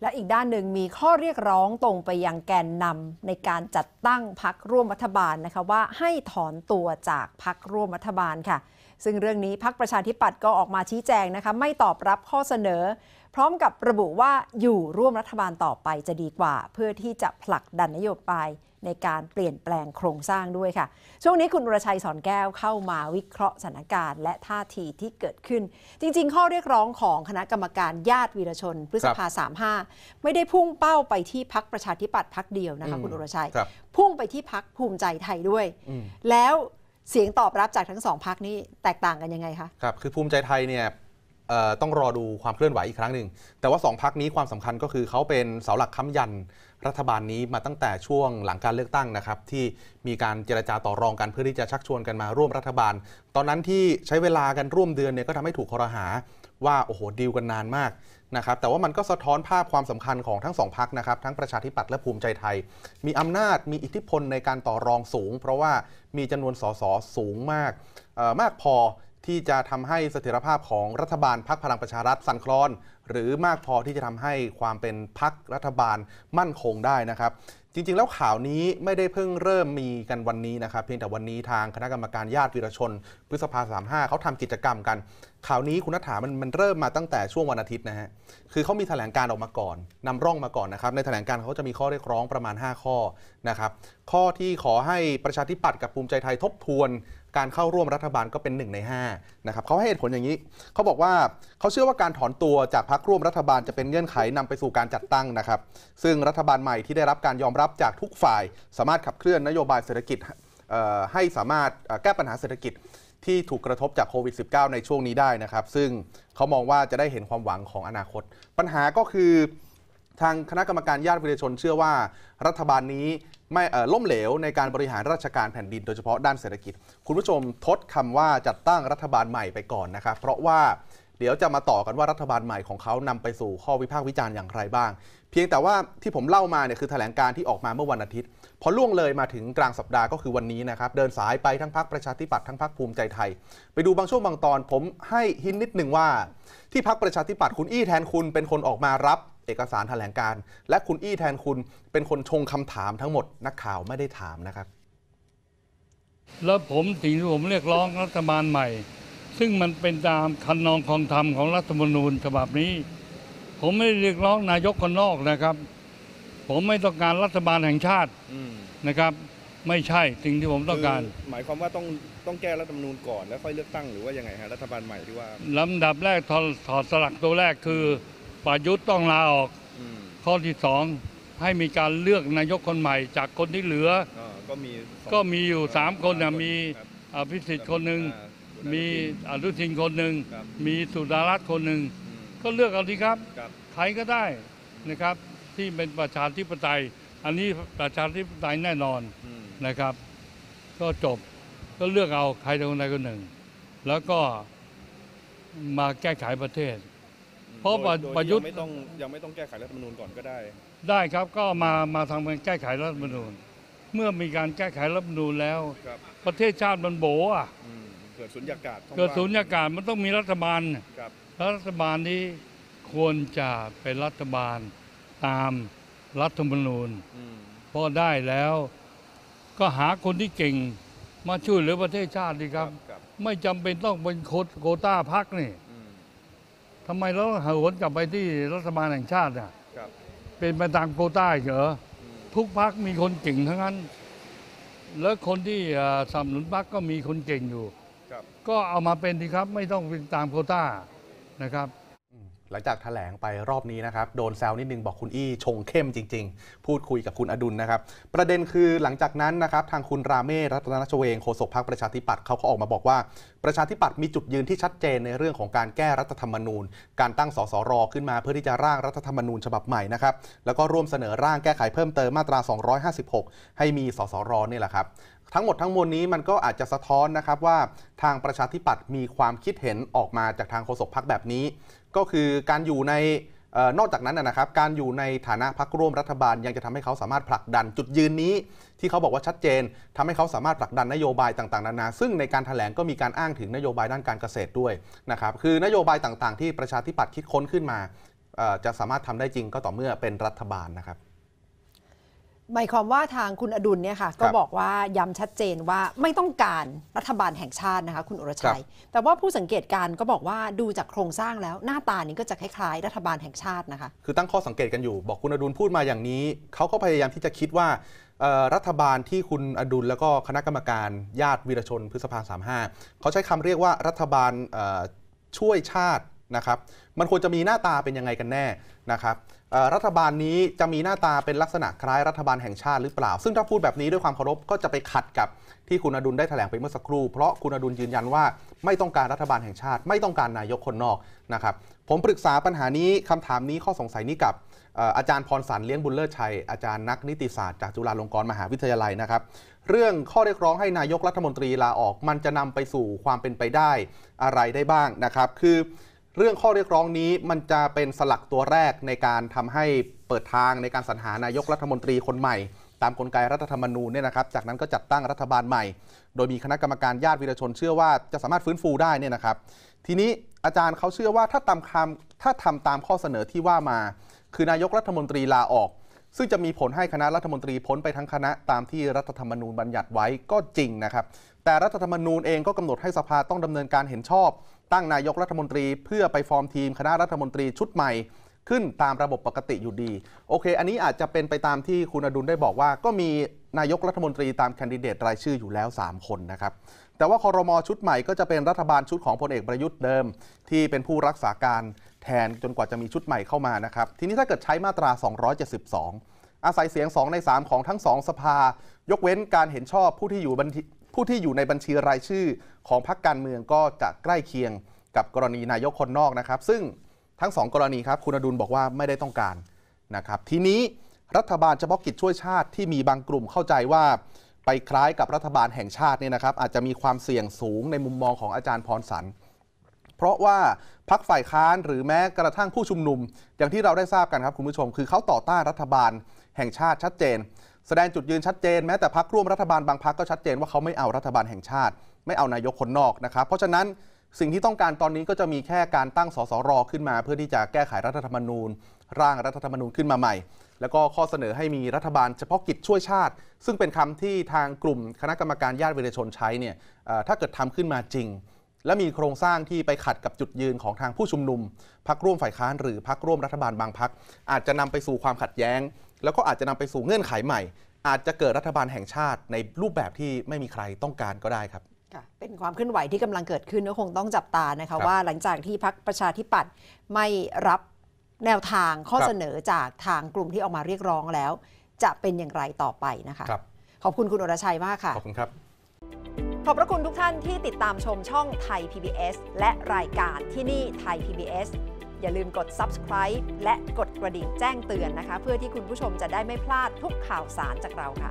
และอีกด้านหนึ่งมีข้อเรียกร้องตรงไปยังแกนนำในการจัดตั้งพักร่วมรัฐบาลนะคะว่าให้ถอนตัวจากพักร่วมรัฐบาลค่ะ ซึ่งเรื่องนี้พักประชาธิปัตย์ก็ออกมาชี้แจงนะคะไม่ตอบรับข้อเสนอร้อมกับระบุว่าอยู่ร่วมรัฐบาลต่อไปจะดีกว่า เพื่อที่จะผลักดันนโยบาย ในการเปลี่ยนแปลงโครงสร้างด้วยค่ะ ช่วงนี้คุณปรชัยสอนแก้วเข้ามาวิเคราะห์ สถานการณ์และท่าทีที่เกิดขึ้น จริง ๆ ข้อเรียกร้องของคณะกรรมการญาติวีรชน พฤษภา35ไม่ได้พุ่งเป้าไปที่พักประชาธิปัตย์พักเดียวนะคะคุณอุรชัยพุ่งไปที่พักภูมิใจไทยด้วย แล้วเสียงตอบรับจากทั้งสองพักนี้แตกต่างกันยังไงคะครับคือภูมิใจไทยเนี่ยต้องรอดูความเคลื่อนไหวอีกครั้งหนึ่ง แต่ว่า 2 พักนี้ความสำคัญก็คือเขาเป็นเสาหลักค้ายันรัฐบาลนี้มาตั้งแต่ช่วงหลังการเลือกตั้งนะครับ ที่มีการเจรจาต่อรองกันเพื่อที่จะชักชวนกันมาร่วมรัฐบาล ตอนนั้นที่ใช้เวลากันร่วมเดือนเนี่ย ก็ทำให้ถูกคอรหา ว่าโอ้โหดีลกันนานมากนะครับ แต่ว่ามันก็สะท้อนภาพความสำคัญของทั้งสองพักนะครับ ทั้งประชาธิปัตย์และภูมิใจไทย มีอำนาจมีอิทธิพลในการต่อรองสูง เพราะว่ามีจำนวนสสสูงมากมากพอที่จะทำให้เสถียรภาพของรัฐบาลพักพลังประชารัฐสั่นคลอน หรือมากพอที่จะทำให้ความเป็นพักรัฐบาลมั่นคงได้นะครับ จริง ๆ แล้วข่าวนี้ไม่ได้เพิ่งเริ่มมีกันวันนี้นะครับ เพียงแต่วันนี้ทางคณะกรรมการญาติวีรชนพฤษภา 35 เขาทำกิจกรรมกัน ข่าวนี้คุณนัฐามันมันเริ่มมาตั้งแต่ช่วงวันอาทิตย์นะฮะคือเขามีแถลงการออกมาก่อน นำร่องมาก่อนนะครับในแถลงการเขาจะมีข้อเรียกร้องประมาณ 5 ข้อนะครับข้อที่ขอให้ประชาธิปัตย์กับภูมิใจไทยทบทวนการเข้าร่วมรัฐบาลก็เป็นหนึ่งใน5นะครับเขาให้เหตุผลอย่างนี้ เขาบอกว่าเขาเชื่อว่าการถอนตัวจากพรรคร่วมรัฐบาลจะเป็นเงื่อนไขนำไปสู่การจัดตั้งนะครับ ซึ่งรัฐบาลใหม่ที่ได้รับการยอมรับจากทุกฝ่ายสามารถขับเคลื่อนนโยบายเศรษฐกิจ ให้สามารถแก้ปัญหาเศรษฐกิจ ที่ถูกกระทบจากโควิด -19 ในช่วงนี้ได้นะครับ ซึ่งเขามองว่าจะได้เห็นความหวังของอนาคต ปัญหาก็คือทางคณะกรรมการญาติประชาชนเชื่อว่า รัฐบาลนี้ไม่ล่มเหลวในการบริหารราชการแผ่นดินโดยเฉพาะด้านเศรษฐกิจ คุณผู้ชมทดคำว่าจัดตั้งรัฐบาลใหม่ไปก่อนนะครับ เพราะว่าเดี๋ยวจะมาต่อกันว่ารัฐบาลใหม่ของเขานำไปสู่ข้อวิพากษ์วิจารณ์อย่างไรบ้าง เพียงแต่ว่าที่ผมเล่ามาเนี่ยคือแถลงการที่ออกมาเมื่อวันอาทิตย์พอล่วงเลยมาถึงกลางสัปดาห์ก็คือวันนี้นะครับเดินสายไปทั้งพักประชาธิปัตย์ทั้งพักภูมิใจไทย ไปดูบางช่วงบางตอนผมให้หินนิดหนึ่งว่า ที่พักประชาธิปัตย์คุณอี้แทนคุณเป็นคนออกมารับเอกสารแถลงการ และคุณอี้แทนคุณเป็นคนชงคำถามทั้งหมด นักข่าวไม่ได้ถามนะครับ แล้วผมสิ่งที่ผมเรียกร้องรัฐบาลใหม่ ซึ่งมันเป็นตามคันนองของธรรมของรัฐธรรมนูญฉบับนี้ ผมไม่เรียกร้องนายกคนนอกนะครับ ผมไม่ต้องการรัฐบาลแห่งชาตินะครับ ไม่ใช่สิ่งที่ผมต้องการหมายความว่าต้องต้องแก้รัฐธรรมนูญก่อนแล้วค่อยเลือกตั้งหรือว่ายังไงฮะรัฐบาลใหม่ที่ว่าลำดับแรกถอดสลักตัวแรกคืออประยุทธ์ต้องลาออกอข้อที่สองให้มีการเลือกนายกคนใหม่ จากคนที่เหลือก็ก็มีอก็มีอยู่สามคนนะมีพอภิสิทธิ์คนหนึ่งมีอนุทินคนหนึ่งมีสุดารัตน์คนหนึ่งก็เลือกเอาทีครับครับใครก็ได้นะครับ ที่เป็นประชาธิปไตย อันนี้ประชาธิปไตยแน่นอนนะครับ ก็จบก็เลือกเอาใครคนใดคนหนึ่ง แล้วก็มาแก้ไขประเทศเพราะประยประยุทธ์งไม่ต้องยังไม่ต้องแก้ไขรัฐธรรมนูญก่อนก็ได้ ได้ครับก็มามาทางการแก้ไขรัฐธรรมนูญ เมื่อมีการแก้ไขรัฐธรรมนูญแล้วประเทศชาติมันโบอ่ะอเกิดสุญญากาศเกิดสุญญากาศมันต้องมีรัฐบาลรัรัฐบาลนี้ควรจะเป็นรัฐบาลตามรัฐธรรมนูญพอได้แล้วก็หาคนที่เก่งมาช่วยเหลือประเทศชาติดีครับรบไม่จำเป็นต้องเป็นโคโคต้าพักนี่ทำไมเราหวนกลับไปที่รัฐบาลแห่งชาติเนี่ยเป็นไปตามโกต้าเหรอทุกพักมีคนเก่งทั้งนั้น แล้วคนที่สนับสนุนพักก็มีคนเก่งอยู่ ก็เอามาเป็นดีครับไม่ต้องเป็นตามโกต้านะครับหลังจากถแถลงไปรอบนี้นะครับโดนแซวนิดนึงบอกคุณอี้ชงเข้มจริงๆ พูดคุยกับคุณอดุลนนะครับ ประเด็นคือหลังจากนั้นนะครับทางคุณราเมศรัตนชเวงโฆษกพรรคประชาธิปัตย์เขาก็ออกมาบอกว่า ประชาธิปัตย์มีจุดยืนที่ชัดเจนในเรื่องของการแก้รัฐธรรมนูญ การตั้งสสรขึ้นมาเพื่อที่จะร่างรัฐธรรมนูญฉบับใหม่นะครับแล้วก็ร่วมเสนอร่างแก้ไขเพิ่มเติมมาตรา 256 ให้มีสสรนี่แหละครับทั้งหมดทั้งมวลนี้มันก็อาจจะสะท้อนนะครับว่าทางประชาธิปัตย์มีความคิดเห็นออกมาจากทางโฆษกพักแบบนี้ก็คือการอยู่ในนอกจากนั้นนะครับ การอยู่ในฐานะพักร่วมรัฐบาลยังจะทำให้เขาสามารถผลักดันจุดยืนนี้ ที่เขาบอกว่าชัดเจน ทำให้เขาสามารถผลักดันนโยบายต่างๆนานาซึ่งในการถแถลงก็มีการอ้างถึงนโยบายด้านการเกษตรด้วยนะครับคือนโยบายต่าง ๆที่ประชาธิปัตย์คิดค้นขึ้นมาจะสามารถทำได้จริงก็ต่อเมื่อเป็นรัฐบาลนะครับหมายความว่าทางคุณอดุลเนี่ยค่ะก็บอกว่าย้ำชัดเจนว่าไม่ต้องการรัฐบาลแห่งชาตินะคะคุณอรชัย แต่ว่าผู้สังเกตการก็บอกว่าดูจากโครงสร้างแล้ว หน้าตานี้ก็จะคล้ายๆ รัฐบาลแห่งชาตินะคะคือตั้งข้อสังเกตกันอยู่บอกคุณอดุลพูดมาอย่างนี้เขาก็พยายามที่จะคิดว่ารัฐบาลที่คุณอดุลแล้วก็คณะกรรมการญาติวีรชน พฤษภาสามห้าเขาใช้คำเรียกว่ารัฐบาลช่วยชาตินะครับ มันควรจะมีหน้าตาเป็น ยังไง กันแน่นะครับรัฐบาลนี้จะมีหน้าตาเป็นลักษณะคล้ายรัฐบาลแห่งชาติหรือเปล่า ซึ่งถ้าพูดแบบนี้ด้วยความเคารพก็จะไปขัดกับที่คุณอดุลได้แถลงไปเมื่อสักครู่ เพราะคุณอดุลยืนยันว่าไม่ต้องการรัฐบาลแห่งชาติไม่ต้องการนายกคนนอกนะครับ ผมปรึกษาปัญหานี้คำถามนี้ข้อสงสัยนี้กับอาจารย์พรสันเลี้ยงบุญเลิศชัย อาจารย์นักนิติศาสตร์จากจุฬาลงกรณ์มหาวิทยาลัยนะครับ เรื่องข้อเรียกร้องให้นายกรัฐมนตรีลาออก มันจะนำไปสู่ความเป็นไปได้อะไรได้บ้างนะครับ คือเรื่องข้อเรียกร้องนี้มันจะเป็นสลักตัวแรกในการทำให้เปิดทางในการสรรหานายกรัฐมนตรีคนใหม่ ตามกลไกรัฐธรรมนูญเนี่ยนะครับ จากนั้นก็จัดตั้งรัฐบาลใหม่ โดยมีคณะกรรมการญาติวิรชน เชื่อว่าจะสามารถฟื้นฟูได้เนี่ยนะครับทีนี้อาจารย์เขาเชื่อว่าถ้าตามคำถ้าทำตามข้อเสนอที่ว่ามาคือนายกรัฐมนตรีลาออกซึ่งจะมีผลให้คณะรัฐมนตรีพ้นไปทั้งคณะตามที่รัฐธรรมนูญบัญญัติไว้ก็จริงนะครับ แต่รัฐธรรมนูญเองก็กำหนดให้สภาต้องดำเนินการเห็นชอบตั้งนายกรัฐมนตรี เพื่อไปฟอร์มทีมคณะรัฐมนตรีชุดใหม่ ขึ้นตามระบบปกติอยู่ดีโอเค อันนี้อาจจะเป็นไปตามที่คุณอดุลได้บอกว่า ก็มีนายกรัฐมนตรีตามแคนดิเดตรายชื่ออยู่แล้ว 3 คนนะครับแต่ว่าคอรมอชุดใหม่ ก็จะเป็นรัฐบาลชุดของพลเอกประยุทธ์เดิมที่เป็นผู้รักษาการแทนจนกว่าจะมีชุดใหม่เข้ามานะครับ ทีนี้ถ้าเกิดใช้มาตรา 272 อาศัยเสียง 2 ใน 3 ของทั้ง 2 สภา ยกเว้นการเห็นชอบผู้ที่อยู่ผู้ที่อยู่ในบัญชีรายชื่อ ของพรรคการเมืองก็จะใกล้เคียงกับกรณีนายกคนนอกนะครับ ซึ่งทั้ง 2 กรณีครับคุณอดุลบอกว่าไม่ได้ต้องการนะครับ ทีนี้รัฐบาลเฉพาะกิจช่วยชาติที่มีบางกลุ่มเข้าใจว่า ไปคล้ายกับรัฐบาลแห่งชาติเนี่ยนะครับอาจจะมีความเสี่ยงสูงในมุมมองของอาจารย์พรสรรเพราะว่าพักฝ่ายค้านหรือแม้กระทั่งผู้ชุมนุม อย่างที่เราได้ทราบกันครับคุณผู้ชม คือเขาต่อต้านรัฐบาลแห่งชาติชัดเจน แสดงจุดยืนชัดเจนแม้แต่พักร่วมรัฐบาลบางพักก็ชัดเจนว่าเขาไม่เอารัฐบาลแห่งชาติ ไม่เอานายกคนนอกนะครับเพราะฉะนั้นสิ่งที่ต้องการตอนนี้ก็จะมีแค่การตั้งสสรขึ้นมา เพื่อที่จะแก้ไขรัฐธรรมนูญ ร่างรัฐธรรมนูญขึ้นมาใหม่ แล้วก็ข้อเสนอให้มีรัฐบาลเฉพาะกิจช่วยชาติ ซึ่งเป็นคำที่ทางกลุ่มคณะกรรมการญาติเวรชนใช้เนี่ยถ้าเกิดทำขึ้นมาจริงและมีโครงสร้างที่ไปขัดกับจุดยืนของทางผู้ชุมนุม พักร่วมฝ่ายค้านหรือพักร่วมรัฐบาลบางพักอาจจะนำไปสู่ความขัดแย้ง แล้วก็อาจจะนำไปสู่เงื่อนไขใหม่ อาจจะเกิดรัฐบาลแห่งชาติ ในรูปแบบที่ไม่มีใครต้องการก็ได้ครับเป็นความเคลื่อนไหวที่กำลังเกิดขึ้นก็คงต้องจับตานะคะว่าหลังจากที่พักประชาธิปัตย์ไม่รับแนวทางข้อเสนอจากทางกลุ่มที่ออกมาเรียกร้องแล้ว จะเป็นอย่างไรต่อไปนะคะคขอบคุณคุณอรชัยมากค่ะขอบคุณครับขอบพระคุณทุกท่านที่ติดตามชมช่องไทย PBS และรายการที่นี่ไทย PBS อย่าลืมกด subscribe และกดกระดิ่งแจ้งเตือนนะคะ เพื่อที่คุณผู้ชมจะได้ไม่พลาดทุกข่าวสารจากเราค่ะ